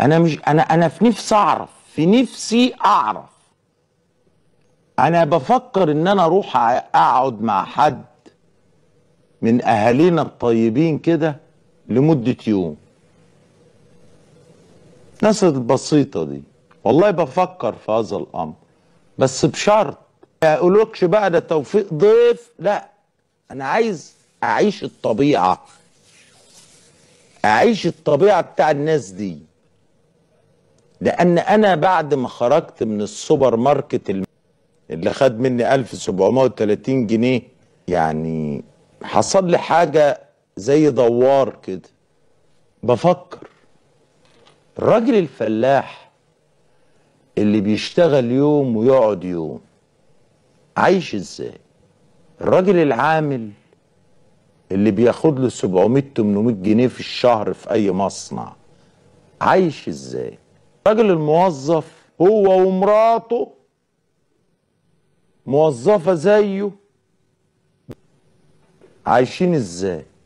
انا مش انا انا في نفسي اعرف في نفسي اعرف انا بفكر ان انا اروح اقعد مع حد من اهالينا الطيبين كده لمده يوم الناس البسيطه دي والله بفكر في هذا الامر بس بشرط ما اقولكش بقى ده توفيق ضيف لا انا عايز اعيش الطبيعه اعيش الطبيعه بتاع الناس دي لان انا بعد ما خرجت من السوبر ماركت اللي خد مني 1730 جنيه يعني حصل لي حاجه زي دوار كده بفكر الراجل الفلاح اللي بيشتغل يوم ويقعد يوم عايش ازاي الراجل العامل اللي بياخد له 700 800 جنيه في الشهر في اي مصنع عايش ازاي الراجل الموظف هو ومراته موظفة زيه عايشين ازاي